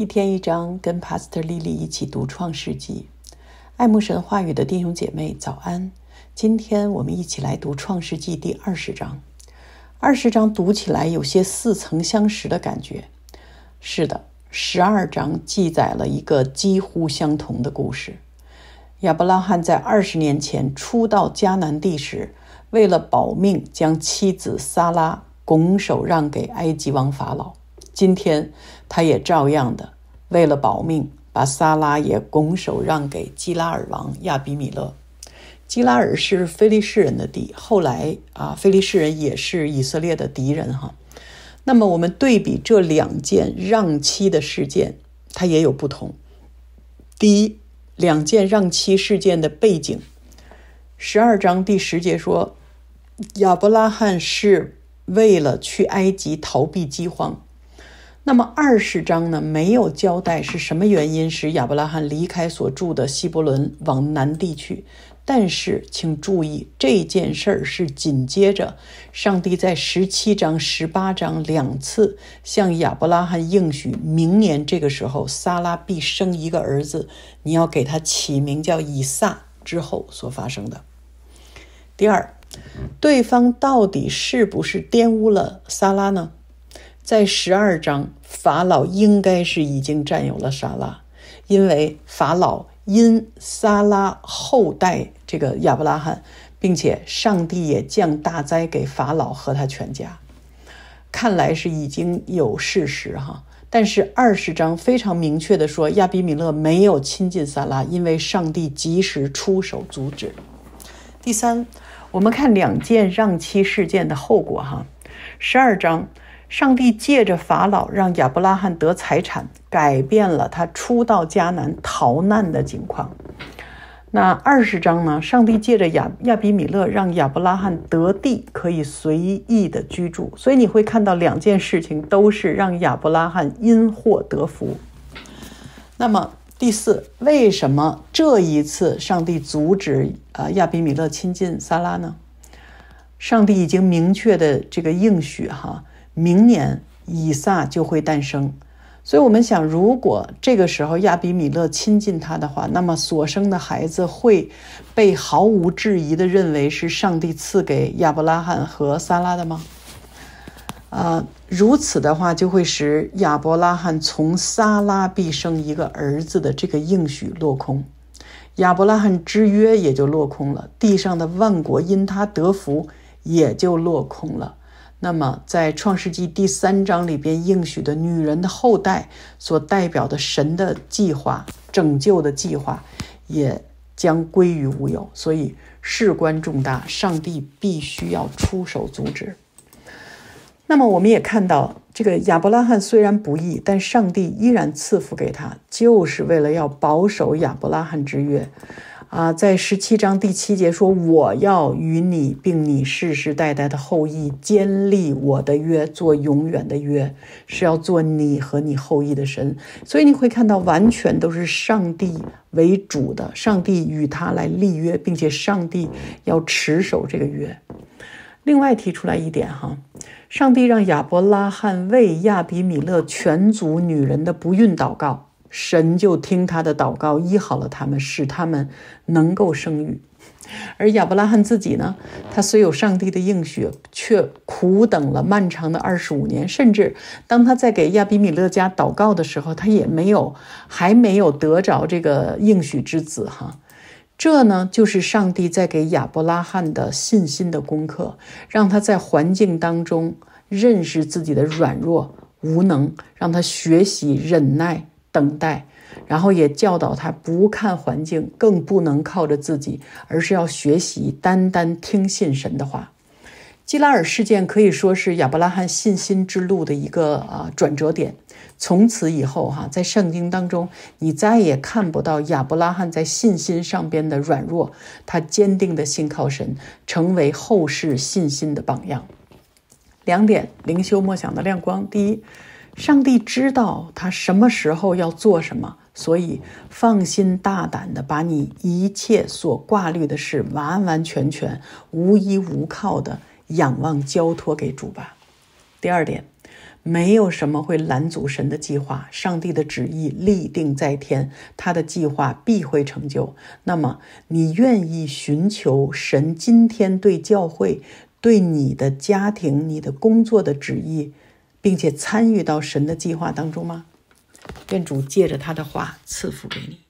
一天一章，跟 Pastor 丽丽一起读创世纪。爱慕神话语的弟兄姐妹，早安！今天我们一起来读创世纪第二十章。二十章读起来有些似曾相识的感觉。是的，十二章记载了一个几乎相同的故事。亚伯拉罕在二十年前初到迦南地时，为了保命，将妻子萨拉拱手让给埃及王法老。今天他也照样的为了保命，把萨拉也拱手让给基拉尔王亚比米勒。基拉尔是菲利士人的地，后来啊，菲利士人也是以色列的敌人哈。那么我们对比这两件让妻的事件，它也有不同。第一，两件让妻事件的背景，十二章第十节说，亚伯拉罕是为了去埃及逃避饥荒。那么二十章呢？没有交代是什么原因使亚伯拉罕离开所住的希伯伦往南地去。但是，请注意，这件事儿是紧接着上帝在十七章、十八章两次向亚伯拉罕应许，明年这个时候，撒拉必生一个儿子，你要给他起名叫以撒之后所发生的。第二，对方到底是不是玷污了撒拉呢？在十二章，法老应该是已经占有了撒拉，因为法老因撒拉后代这个亚伯拉罕，并且上帝也降大灾给法老和他全家，看来是已经有事实哈。但是二十章非常明确的说，亚比米勒没有亲近撒拉，因为上帝及时出手阻止。第三，我们看两件让妻事件的后果哈，十二章。上帝借着法老让亚伯拉罕得财产，改变了他初到迦南逃难的境况。那二十章呢？上帝借着亚亚比米勒让亚伯拉罕得地，可以随意的居住。所以你会看到两件事情都是让亚伯拉罕因祸得福。那么第四，为什么这一次上帝阻止啊亚比米勒亲近撒拉呢？上帝已经明确的这个应许哈。明年以撒就会诞生，所以我们想，如果这个时候亚比米勒亲近他的话，那么所生的孩子会被毫无质疑的认为是上帝赐给亚伯拉罕和撒拉的吗？啊，如此的话，就会使亚伯拉罕从撒拉必生一个儿子的这个应许落空，亚伯拉罕之约也就落空了，地上的万国因他得福也就落空了。那么，在创世纪第三章里边应许的女人的后代所代表的神的计划、拯救的计划，也将归于无有。所以事关重大，上帝必须要出手阻止。那么，我们也看到，这个亚伯拉罕虽然不义，但上帝依然赐福给他，就是为了要保守亚伯拉罕之约。啊，在十七章第七节说：“我要与你，并你世世代代的后裔，坚立我的约，做永远的约，是要做你和你后裔的神。”所以你会看到，完全都是上帝为主的，上帝与他来立约，并且上帝要持守这个约。另外提出来一点哈，上帝让亚伯拉罕为亚比米勒全族女人的不孕祷告。神就听他的祷告，医好了他们，使他们能够生育。而亚伯拉罕自己呢？他虽有上帝的应许，却苦等了漫长的二十五年。甚至当他在给亚比米勒家祷告的时候，他也没有还没有得着这个应许之子。哈，这呢，就是上帝在给亚伯拉罕的信心的功课，让他在环境当中认识自己的软弱无能，让他学习忍耐。等待，然后也教导他不看环境，更不能靠着自己，而是要学习单单听信神的话。基拉尔事件可以说是亚伯拉罕信心之路的一个啊转折点。从此以后哈，在圣经当中，你再也看不到亚伯拉罕在信心上边的软弱，他坚定的信靠神，成为后世信心的榜样。两点灵修默想的亮光：第一。上帝知道他什么时候要做什么，所以放心大胆地把你一切所挂虑的事，完完全全、无依无靠地仰望交托给主吧。第二点，没有什么会拦阻神的计划。上帝的旨意立定在天，他的计划必会成就。那么，你愿意寻求神今天对教会、对你的家庭、你的工作的旨意？并且参与到神的计划当中吗？愿主借着他的话赐福给你。